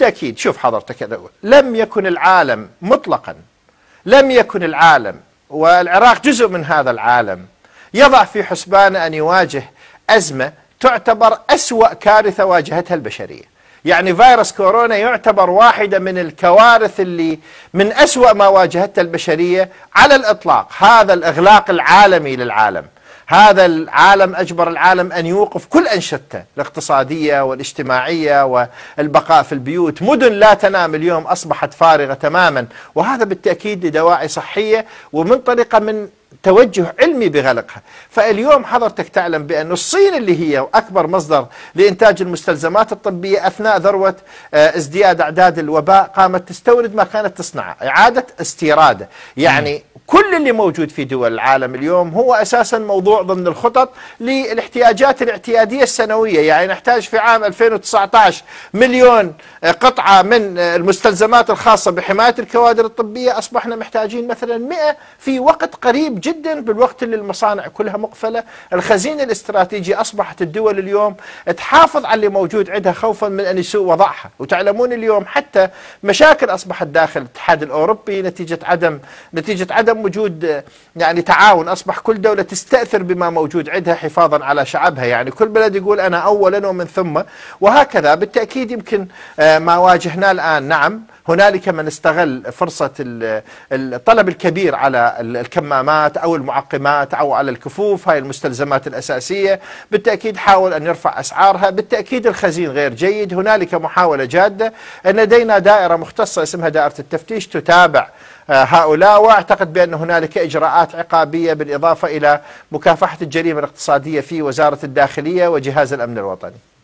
بالتأكيد شوف حضرتك لم يكن العالم مطلقا لم يكن العالم والعراق جزء من هذا العالم يضع في حسبانه أن يواجه أزمة تعتبر أسوأ كارثة واجهتها البشرية يعني فيروس كورونا يعتبر واحدة من الكوارث اللي من أسوأ ما واجهتها البشرية على الإطلاق هذا الإغلاق العالمي للعالم هذا العالم أجبر العالم أن يوقف كل أنشطته الاقتصادية والاجتماعية والبقاء في البيوت مدن لا تنام اليوم أصبحت فارغة تماما وهذا بالتأكيد لدواعي صحية ومن طريقة من توجه علمي بغلقها فاليوم حضرتك تعلم بأن الصين اللي هي أكبر مصدر لإنتاج المستلزمات الطبية أثناء ذروة آه، ازدياد أعداد الوباء قامت تستورد ما كانت تصنعه إعادة استيراده يعني كل اللي موجود في دول العالم اليوم هو أساسا موضوع ضمن الخطط للاحتياجات الاعتيادية السنوية يعني نحتاج في عام 2019 مليون آه، قطعة من آه، المستلزمات الخاصة بحماية الكوادر الطبية أصبحنا محتاجين مثلا 100 في وقت قريب جدا بالوقت اللي المصانع كلها مقفلة الخزينة الاستراتيجية أصبحت الدول اليوم تحافظ على اللي موجود عندها خوفا من أن يسوء وضعها وتعلمون اليوم حتى مشاكل أصبحت داخل الاتحاد الأوروبي نتيجة عدم نتيجة عدم وجود يعني تعاون أصبح كل دولة تستأثر بما موجود عندها حفاظا على شعبها يعني كل بلد يقول أنا أولا ومن ثم وهكذا بالتأكيد يمكن آه، ما واجهناه الآن نعم هنالك من استغل فرصة الطلب الكبير على الكمامات أو المعقمات أو على الكفوف هاي المستلزمات الأساسية بالتأكيد حاول أن يرفع أسعارها بالتأكيد الخزين غير جيد هنالك محاولة جادة أن لدينا دائرة مختصة اسمها دائرة التفتيش تتابع آه، هؤلاء واعتقد بان هنالك اجراءات عقابيه بالاضافه الى مكافحه الجريمه الاقتصاديه في وزاره الداخليه وجهاز الامن الوطني